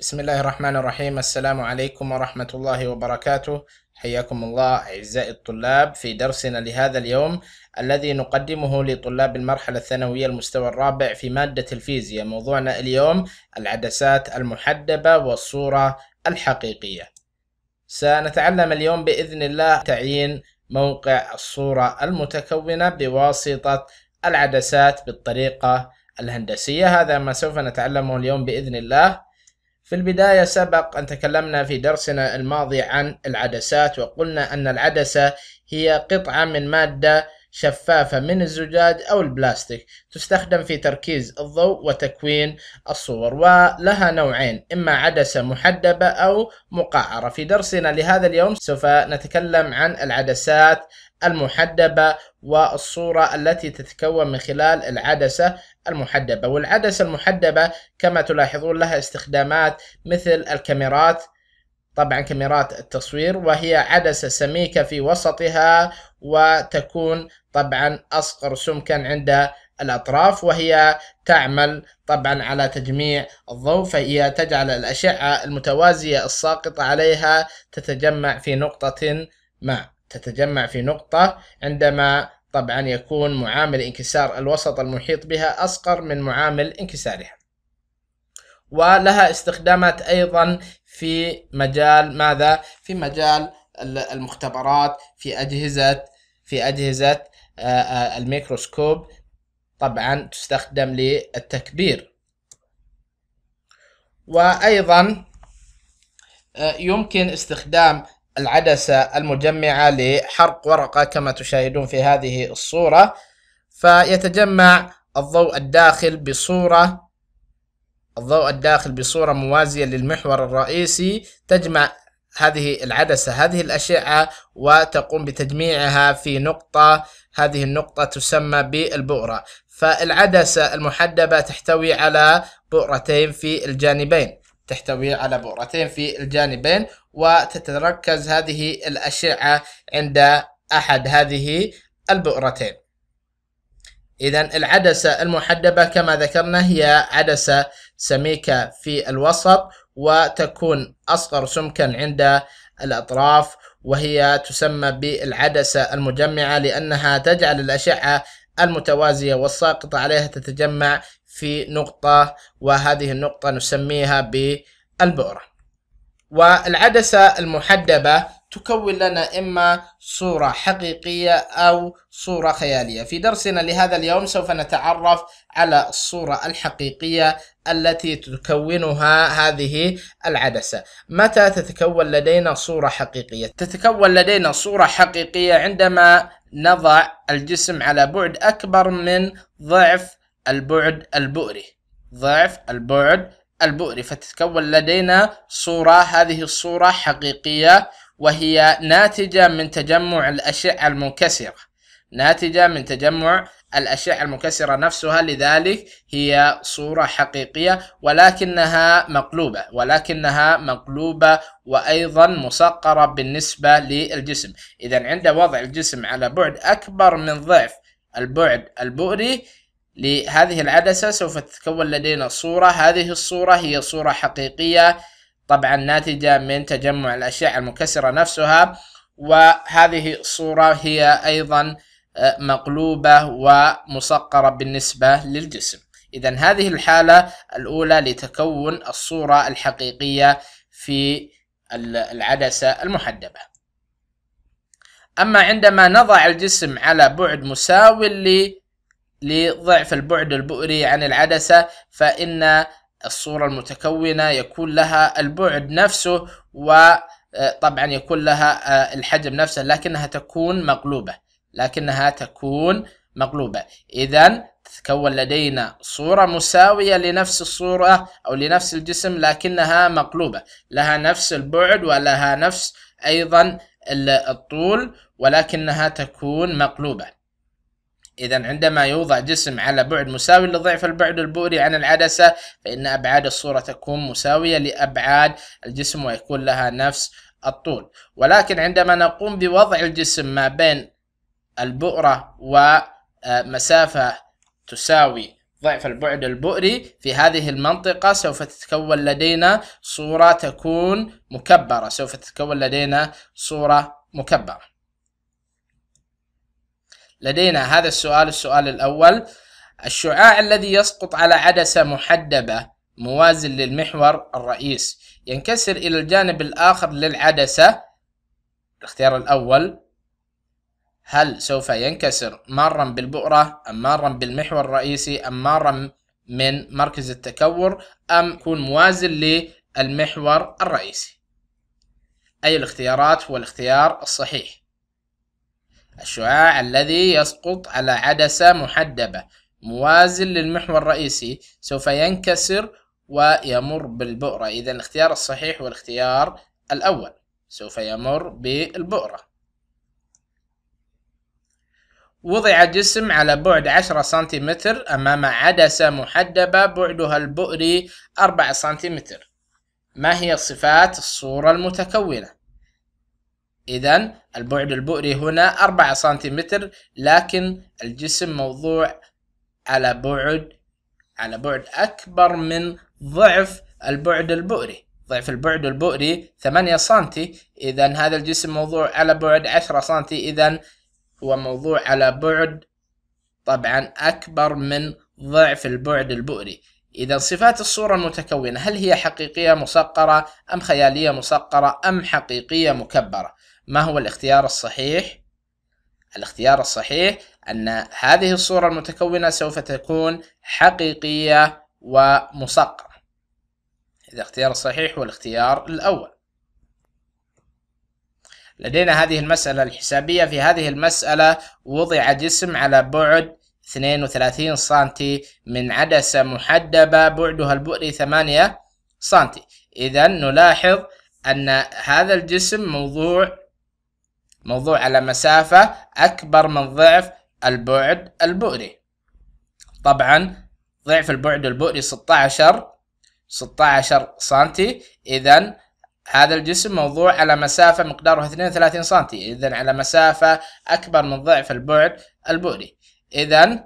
بسم الله الرحمن الرحيم السلام عليكم ورحمة الله وبركاته حياكم الله أعزائي الطلاب في درسنا لهذا اليوم الذي نقدمه لطلاب المرحلة الثانوية المستوى الرابع في مادة الفيزياء موضوعنا اليوم العدسات المحدبة والصورة الحقيقية سنتعلم اليوم بإذن الله تعيين موقع الصورة المتكونة بواسطة العدسات بالطريقة الهندسية هذا ما سوف نتعلمه اليوم بإذن الله في البداية سبق أن تكلمنا في درسنا الماضي عن العدسات وقلنا أن العدسة هي قطعة من مادة شفافة من الزجاج أو البلاستيك تستخدم في تركيز الضوء وتكوين الصور ولها نوعين إما عدسة محدبة أو مقعرة في درسنا لهذا اليوم سوف نتكلم عن العدسات المحدبة والصورة التي تتكون من خلال العدسة المحدبة والعدسة المحدبة كما تلاحظون لها استخدامات مثل الكاميرات طبعا كاميرات التصوير وهي عدسة سميكة في وسطها وتكون طبعا أصغر سمكا عند الأطراف وهي تعمل طبعا على تجميع الضوء فهي تجعل الأشعة المتوازية الساقطة عليها تتجمع في نقطة ما تتجمع في نقطة عندما طبعا يكون معامل انكسار الوسط المحيط بها أصغر من معامل انكسارها ولها استخدامات أيضا في مجال ماذا؟ في مجال المختبرات في أجهزة في أجهزة آه، آه، الميكروسكوب طبعا تستخدم للتكبير وأيضا آه، يمكن استخدام العدسة المجمعة لحرق ورقة كما تشاهدون في هذه الصورة فيتجمع الضوء الداخل بصورة الضوء الداخل بصورة موازية للمحور الرئيسي تجمع هذه العدسة هذه الأشعة وتقوم بتجميعها في نقطة هذه النقطة تسمى بالبؤرة فالعدسة المحدبة تحتوي على بؤرتين في الجانبين تحتوي على بؤرتين في الجانبين وتتركز هذه الأشعة عند أحد هذه البؤرتين إذا العدسة المحدبة كما ذكرنا هي عدسة سميكة في الوسط وتكون أصغر سمكا عند الأطراف وهي تسمى بالعدسة المجمعة لأنها تجعل الأشعة المتوازية والساقطة عليها تتجمع في نقطة وهذه النقطة نسميها بالبؤرة والعدسة المحدبة تكون لنا إما صورة حقيقية أو صورة خيالية في درسنا لهذا اليوم سوف نتعرف على الصورة الحقيقية التي تكونها هذه العدسة متى تتكون لدينا صورة حقيقية؟ تتكون لدينا صورة حقيقية عندما نضع الجسم على بعد أكبر من ضعف البعد البؤري ضعف البعد البؤري فتتكون لدينا صورة هذه الصورة حقيقية وهي ناتجة من تجمع الأشعة المنكسرة ناتجة من تجمع الأشعة المنكسرة نفسها لذلك هي صورة حقيقية ولكنها مقلوبة ولكنها مقلوبة وأيضا مسقرة بالنسبة للجسم إذا عند وضع الجسم على بعد أكبر من ضعف البعد البؤري لهذه العدسة سوف تتكون لدينا صورة هذه الصورة هي صورة حقيقية طبعا ناتجة من تجمع الأشعة المنكسرة نفسها وهذه الصورة هي أيضا مقلوبة ومصقرة بالنسبة للجسم إذا هذه الحالة الأولى لتكون الصورة الحقيقية في العدسة المحدبة أما عندما نضع الجسم على بعد مساوي لضعف البعد البؤري عن العدسة فإن الصورة المتكونة يكون لها البعد نفسه وطبعا يكون لها الحجم نفسه لكنها تكون مقلوبة لكنها تكون مقلوبة إذا تتكون لدينا صورة مساوية لنفس الصورة أو لنفس الجسم لكنها مقلوبة لها نفس البعد ولها نفس أيضا الطول ولكنها تكون مقلوبة إذا عندما يوضع جسم على بعد مساوي لضعف البعد البؤري عن العدسة فإن أبعاد الصورة تكون مساوية لأبعاد الجسم ويكون لها نفس الطول ولكن عندما نقوم بوضع الجسم ما بين البؤرة ومسافة آه، تساوي ضعف البعد البؤري في هذه المنطقة سوف تتكون لدينا صورة تكون مكبرة سوف تتكون لدينا صورة مكبرة لدينا هذا السؤال السؤال الأول الشعاع الذي يسقط على عدسة محدبة موازن للمحور الرئيس ينكسر إلى الجانب الآخر للعدسة الاختيار الأول هل سوف ينكسر مارا بالبؤرة أم مارا بالمحور الرئيسي أم مارا من مركز التكور أم يكون موازن للمحور الرئيسي أي الاختيارات هو الاختيار الصحيح الشعاع الذي يسقط على عدسة محدبة موازن للمحور الرئيسي سوف ينكسر ويمر بالبؤرة إذا الاختيار الصحيح هو الاختيار الأول سوف يمر بالبؤرة وضع جسم على بعد 10 سنتيمتر أمام عدسة محدبة بعدها البؤري 4 سنتيمتر ما هي صفات الصورة المتكونة؟ إذن البعد البؤري هنا 4 سنتيمتر لكن الجسم موضوع على بعد على بعد أكبر من ضعف البعد البؤري ضعف البعد البؤري 8 سنتي إذن هذا الجسم موضوع على بعد 10 سنتي إذن وموضوع على بعد طبعا أكبر من ضعف البعد البؤري إذا صفات الصورة المتكونة هل هي حقيقية مسقرة أم خيالية مسقرة أم حقيقية مكبرة ما هو الاختيار الصحيح؟ الاختيار الصحيح أن هذه الصورة المتكونة سوف تكون حقيقية ومسقرة إذا الاختيار الصحيح هو الاختيار الأول لدينا هذه المسألة الحسابية في هذه المسألة وضع جسم على بعد 32 سنتي من عدسة محدبة بعدها البؤري 8 سنتي إذا نلاحظ أن هذا الجسم موضوع موضوع على مسافة أكبر من ضعف البعد البؤري طبعا ضعف البعد البؤري 16 16 سنتي إذا هذا الجسم موضوع على مسافة مقداره 32 سنتي إذا على مسافة أكبر من ضعف البعد البؤري إذا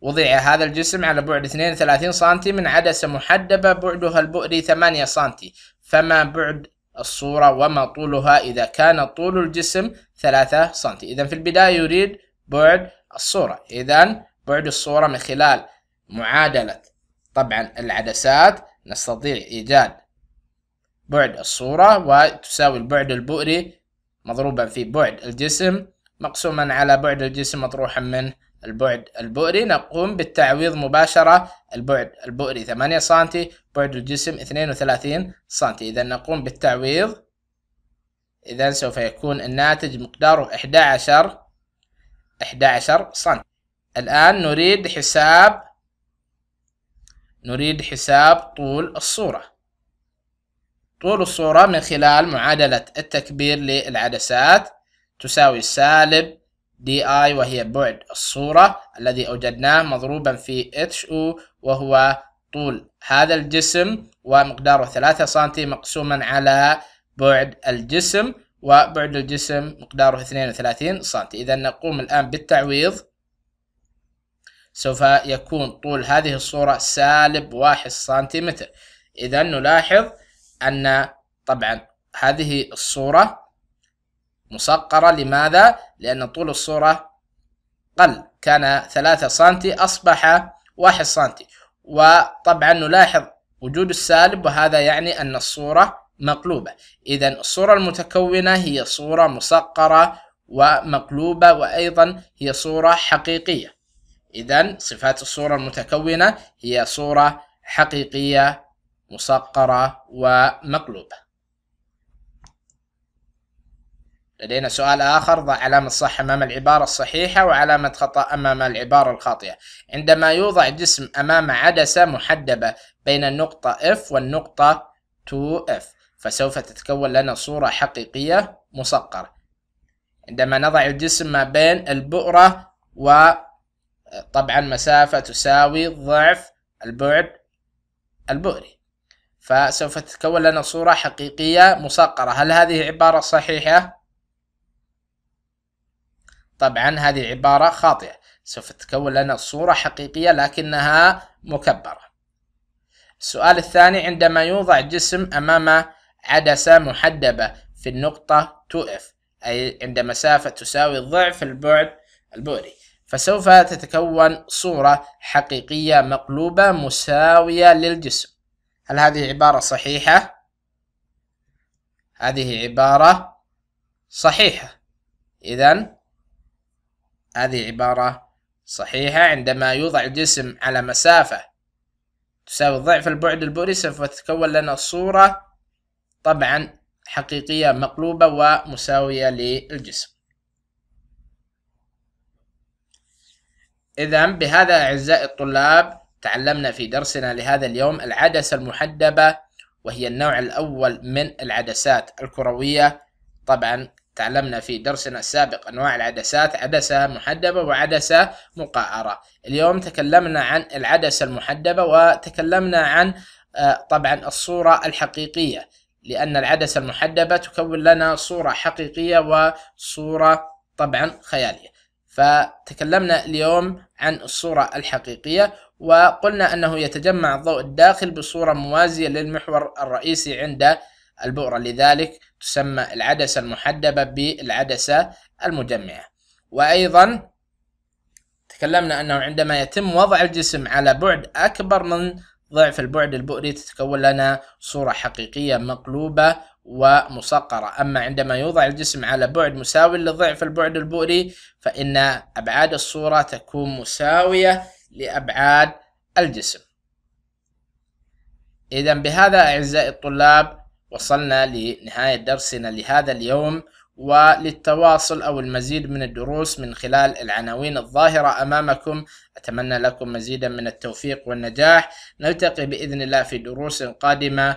وضع هذا الجسم على بعد 32 سنتي من عدسة محدبة بعدها البؤري 8 سنتي فما بعد الصورة وما طولها إذا كان طول الجسم 3 سنتي إذا في البداية يريد بعد الصورة إذا بعد الصورة من خلال معادلة طبعا العدسات نستطيع إيجاد بعد الصورة وتساوي البعد البؤري مضروبا في بعد الجسم مقسوما على بعد الجسم مطروحا من البعد البؤري نقوم بالتعويض مباشرة البعد البؤري 8 سنتي بعد الجسم 32 سنتي إذا نقوم بالتعويض إذا سوف يكون الناتج مقداره 11 11 سنتي الآن نريد حساب نريد حساب طول الصورة طول الصورة من خلال معادلة التكبير للعدسات تساوي سالب دي اي وهي بعد الصورة الذي أوجدناه مضروبا في اتش او وهو طول هذا الجسم ومقداره 3 سنتي مقسوما على بعد الجسم وبعد الجسم مقداره 32 سنتي إذا نقوم الآن بالتعويض سوف يكون طول هذه الصورة سالب واحد سنتيمتر إذا نلاحظ أن طبعا هذه الصورة مصقره لماذا؟ لأن طول الصورة قل كان ثلاثة سنتي أصبح واحد سنتي وطبعا نلاحظ وجود السالب وهذا يعني أن الصورة مقلوبة إذا الصورة المتكونة هي صورة مصقره ومقلوبة وأيضا هي صورة حقيقية إذا صفات الصورة المتكونة هي صورة حقيقية مسقرة ومقلوبة لدينا سؤال آخر ضع علامة صح أمام العبارة الصحيحة وعلامة خطأ أمام العبارة الخاطئة عندما يوضع جسم أمام عدسة محدبة بين النقطة F والنقطة 2F فسوف تتكون لنا صورة حقيقية مصقرة عندما نضع الجسم ما بين البؤرة وطبعا مسافة تساوي ضعف البعد البؤري فسوف تتكون لنا صورة حقيقية مصغرة هل هذه عبارة صحيحة؟ طبعا هذه عبارة خاطئة سوف تتكون لنا صورة حقيقية لكنها مكبرة السؤال الثاني عندما يوضع جسم أمام عدسة محدبة في النقطة 2F أي عند مسافة تساوي ضعف البعد البؤري فسوف تتكون صورة حقيقية مقلوبة مساوية للجسم هل هذه عبارة صحيحة؟ هذه عبارة صحيحة إذا هذه عبارة صحيحة عندما يوضع الجسم على مسافة تساوي ضعف البعد البؤري سوف تتكون لنا صورة طبعا حقيقية مقلوبة ومساوية للجسم إذا بهذا أعزائي الطلاب تعلمنا في درسنا لهذا اليوم العدسة المحدبة وهي النوع الأول من العدسات الكروية طبعا تعلمنا في درسنا السابق أنواع العدسات عدسة محدبة وعدسة مقعرة اليوم تكلمنا عن العدسة المحدبة وتكلمنا عن آه، طبعا الصورة الحقيقية لأن العدسة المحدبة تكون لنا صورة حقيقية وصورة طبعا خيالية فتكلمنا اليوم عن الصورة الحقيقية وقلنا أنه يتجمع الضوء الداخل بصورة موازية للمحور الرئيسي عند البؤرة لذلك تسمى العدسة المحدبة بالعدسة المجمعة وأيضا تكلمنا أنه عندما يتم وضع الجسم على بعد أكبر من ضعف البعد البؤري تتكون لنا صورة حقيقية مقلوبة ومصقرة أما عندما يوضع الجسم على بعد مساوي لضعف البعد البؤري فإن أبعاد الصورة تكون مساوية لأبعاد الجسم إذا بهذا أعزائي الطلاب وصلنا لنهاية درسنا لهذا اليوم وللتواصل أو المزيد من الدروس من خلال العناوين الظاهرة أمامكم أتمنى لكم مزيدا من التوفيق والنجاح نلتقي بإذن الله في دروس قادمة